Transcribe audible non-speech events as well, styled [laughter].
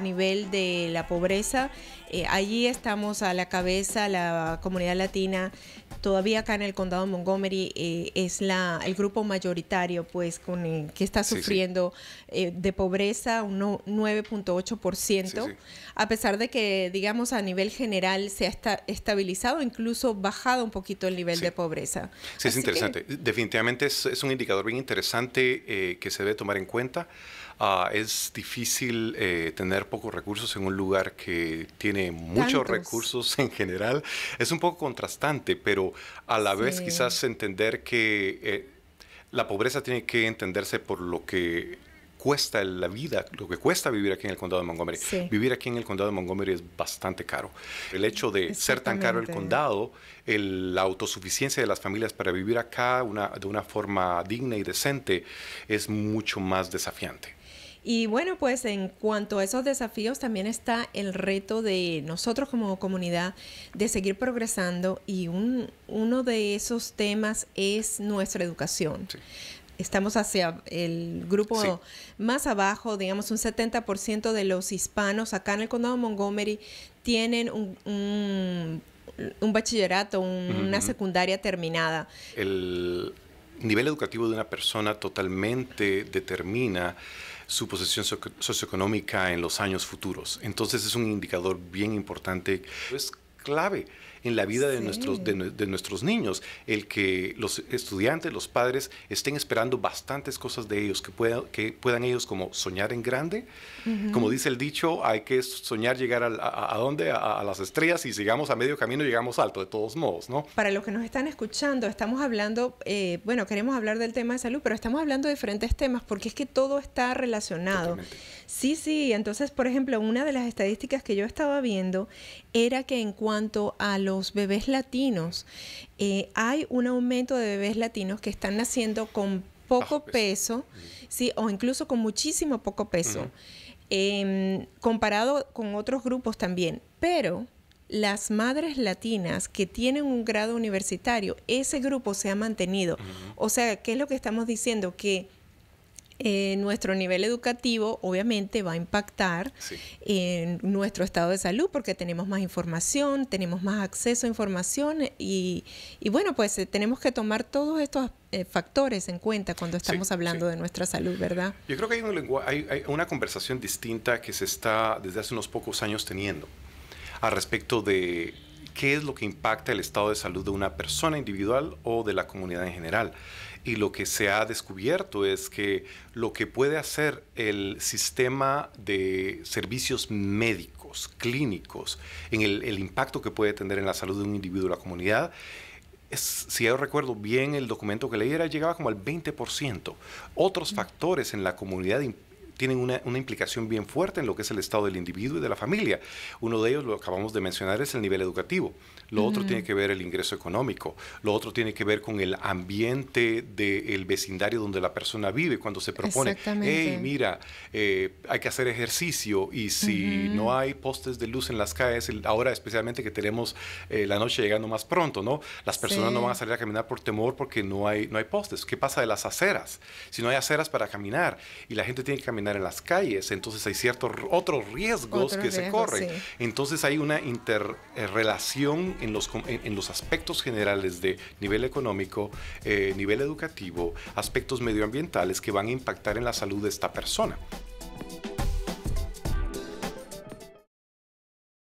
nivel de la pobreza. Eh, allí estamos a la cabeza, la comunidad latina todavía acá en el condado de Montgomery eh, es la, el grupo mayoritario pues con eh, que está sufriendo de pobreza un 9.8% a pesar de que digamos a nivel general se ha estabilizado incluso bajado un poquito el nivel de pobreza sí es interesante definitivamente es, un indicador bien interesante que se debe tomar en cuenta Ah, es difícil eh, tener pocos recursos en un lugar que tiene muchos recursos [laughs] en general. Es un poco contrastante, pero a la vez quizás entender que eh, la pobreza tiene que entenderse por lo que cuesta la vida, lo que cuesta vivir aquí en el condado de Montgomery. Vivir aquí en el condado de Montgomery es bastante caro. El hecho de ser tan caro el condado, la autosuficiencia de las familias para vivir acá de una forma digna y decente es mucho más desafiante. Y bueno, pues en cuanto a esos desafíos también está el reto de nosotros como comunidad de seguir progresando y un, uno de esos temas es nuestra educación. estamos hacia el grupo más abajo, digamos un 70% de los hispanos acá en el condado de Montgomery tienen un, bachillerato, una secundaria terminada. El nivel educativo de una persona totalmente determina su posición socioeconómica en los años futuros. Entonces es un indicador bien importante. Pues, clave en la vida de, nuestros, de, nuestros niños, el que los estudiantes, los padres estén esperando bastantes cosas de ellos, que, puedan que puedan ellos como soñar en grande. Como dice el dicho, hay que soñar llegar a, dónde, a, las estrellas y si llegamos a medio camino, llegamos alto, de todos modos, ¿no? Para los que nos están escuchando, estamos hablando, eh, bueno, queremos hablar del tema de salud, pero estamos hablando de diferentes temas porque es que todo está relacionado. Sí, sí, entonces, por ejemplo, una de las estadísticas que yo estaba viendo era que en cuanto cuanto a los bebés latinos, eh, hay un aumento de bebés latinos que están naciendo con poco peso, sí, o incluso con muchísimo poco peso, em, comparado con otros grupos también. Pero las madres latinas que tienen un grado universitario, ese grupo se ha mantenido. O sea, ¿qué es lo que estamos diciendo? Que eh, nuestro nivel educativo obviamente va a impactar en nuestro estado de salud porque tenemos más información, tenemos más acceso a información y, bueno, pues eh, tenemos que tomar todos estos eh, factores en cuenta cuando estamos hablando de nuestra salud, ¿verdad? Yo creo que hay, hay una conversación distinta que se está desde hace unos pocos años teniendo al respecto de qué es lo que impacta el estado de salud de una persona individual o de la comunidad en general. Y lo que se ha descubierto es que lo que puede hacer el sistema de servicios médicos, clínicos, en el, impacto que puede tener en la salud de un individuo o la comunidad, es, si yo recuerdo bien el documento que leí, era, llegaba como al 20%. Otros mm. factores en la comunidad impactan tienen una, implicación bien fuerte en lo que es el estado del individuo y de la familia. Uno de ellos, lo acabamos de mencionar, es el nivel educativo. Lo otro tiene que ver el ingreso económico. Lo otro tiene que ver con el ambiente del vecindario donde la persona vive. Cuando se propone, hey, mira, eh, hay que hacer ejercicio y si no hay postes de luz en las calles, ahora especialmente que tenemos eh, la noche llegando más pronto, ¿no? Las personas no van a salir a caminar por temor porque no hay, no hay postes. ¿Qué pasa de las aceras? Si no hay aceras para caminar y la gente tiene que caminar en las calles, entonces hay ciertos otros riesgos que se corren. Entonces hay una interrelación eh, en los, aspectos generales de nivel económico, eh, nivel educativo, aspectos medioambientales que van a impactar en la salud de esta persona.